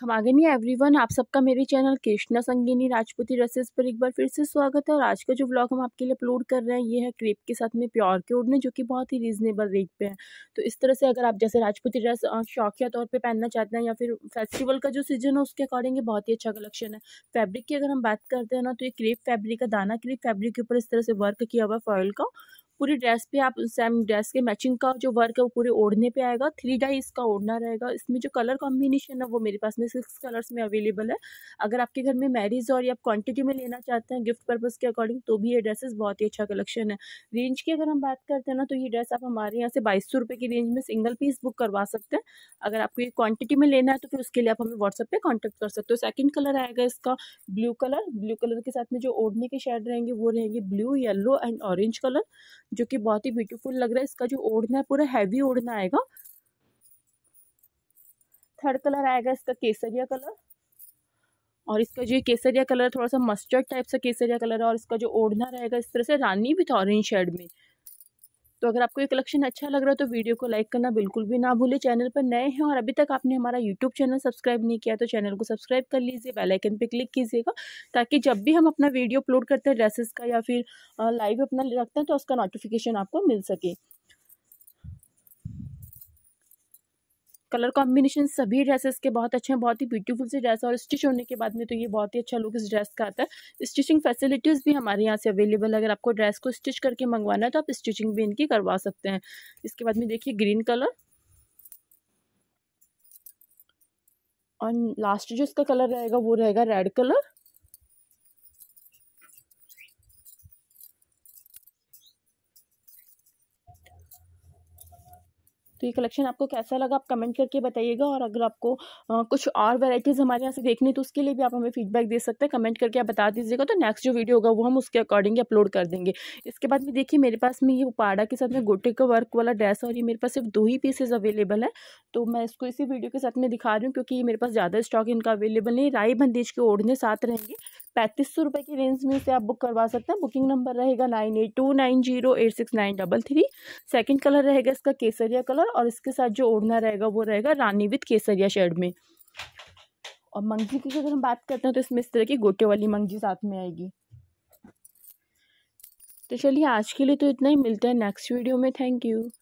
खमागनी everyone आप सबका मेरे चैनल कृष्णा संगीनी राजपूती रसेस पर एक बार फिर से स्वागत है और आज का जो व्लॉग हम आपके लिए अपलोड कर रहे हैं ये है क्रेप के साथ में प्योर के उड़ने जो कि बहुत ही रीजनेबल रेट पे है तो इस तरह से अगर आप जैसे राजपूती ड्रेस शौकिया तौर पर पहनना चाहते हैं या फिर फेस्टिवल का जो सीजन है उसके अकॉर्डिंग ये बहुत ही अच्छा कलेक्शन है फैब्रिक की अगर हम बात करते हैं ना तो ये क्रेप फैब्रिक का दाना क्रेप फैब्रिक के ऊपर इस तरह से वर्क किया हुआ फॉयल का पूरी ड्रेस पे आप सेम ड्रेस के मैचिंग का जो वर्क है वो पूरे ओढ़ने पे आएगा थ्री डाई इसका ओढ़ना रहेगा इसमें जो कलर कॉम्बिनेशन है वो मेरे पास में सिक्स कलर्स में अवेलेबल है अगर आपके घर में मैरिज और या क्वान्टिटी में लेना चाहते हैं गिफ्ट पर्पज़ के अकॉर्डिंग तो भी ये ड्रेसेस बहुत ही अच्छा कलेक्शन है रेंज की अगर हम बात करते हैं ना तो ये ड्रेस आप हमारे यहाँ से बाईस सौ की रेंज में सिंगल पीस बुक करवा सकते हैं अगर आपको ये क्वान्टिटी में लेना है तो फिर उसके लिए आप हमें व्हाट्सअप पर कॉन्टेक्ट कर सकते हो सेकेंड कलर आएगा इसका ब्लू कलर ब्लू कलर के साथ में जो ओढ़ने के शेड रहेंगे वो रहेंगे blue yellow and orange colour जो कि बहुत ही ब्यूटीफुल लग रहा है इसका जो ओढ़ना है पूरा हैवी ओढ़ना आएगा थर्ड कलर आएगा इसका केसरिया कलर और इसका जो केसरिया कलर थोड़ा सा मस्टर्ड टाइप सा केसरिया कलर है और इसका जो ओढ़ना रहेगा इस तरह से रानी भी था ऑरेंज शेड में तो अगर आपको ये कलेक्शन अच्छा लग रहा है तो वीडियो को लाइक करना बिल्कुल भी ना भूलें चैनल पर नए हैं और अभी तक आपने हमारा यूट्यूब चैनल सब्सक्राइब नहीं किया तो चैनल को सब्सक्राइब कर लीजिए बेलाइकन पर क्लिक कीजिएगा ताकि जब भी हम अपना वीडियो अपलोड करते हैं ड्रेसेस का या फिर लाइव अपना रखते हैं तो उसका नोटिफिकेशन आपको मिल सके कलर कॉम्बिनेशन सभी ड्रेसेस के बहुत अच्छे हैं बहुत ही ब्यूटीफुल से ड्रेस और स्टिच होने के बाद में तो ये बहुत ही अच्छा लुक इस ड्रेस का आता है स्टिचिंग फैसिलिटीज़ भी हमारे यहाँ से अवेलेबल अगर आपको ड्रेस को स्टिच करके मंगवाना है तो आप स्टिचिंग भी इनकी करवा सकते हैं इसके बाद में देखिए ग्रीन कलर और लास्ट जो इसका कलर रहेगा वो रहेगा रेड कलर तो ये कलेक्शन आपको कैसा लगा आप कमेंट करके बताइएगा और अगर आपको आ, कुछ और वेराइटीज़ हमारे यहाँ से देखनी तो उसके लिए भी आप हमें फीडबैक दे सकते हैं कमेंट करके आप बता दीजिएगा तो नेक्स्ट जो वीडियो होगा वो हम उसके अकॉर्डिंग अपलोड कर देंगे इसके बाद में देखिए मेरे पास में ये उपाड़ा के साथ में गोटे का वर्क वाला ड्रेस और ये मेरे पास सिर्फ दो ही पीसेज अवेलेबल है तो मैं इसको इसी वीडियो के साथ में दिखा रही हूँ क्योंकि ये मेरे पास ज़्यादा स्टॉक इनका अवेलेबल नहीं राय बंदेज के ओढ़ने साथ रहेंगे पैंतीस सौ रुपये की रेंज में इसे आप बुक करवा सकते हैं बुकिंग नंबर रहेगा nine eight two nine zero eight six nine double three second colour रहेगा इसका केसरिया कलर और इसके साथ जो ओढ़ना रहेगा वो रहेगा रानी विथ केसरिया शेड में और मंगजी की अगर हम बात करते हैं तो इसमें इस तरह की गोटे वाली मंगजी साथ में आएगी तो चलिए आज के लिए तो इतना ही मिलता है नेक्स्ट वीडियो में थैंक यू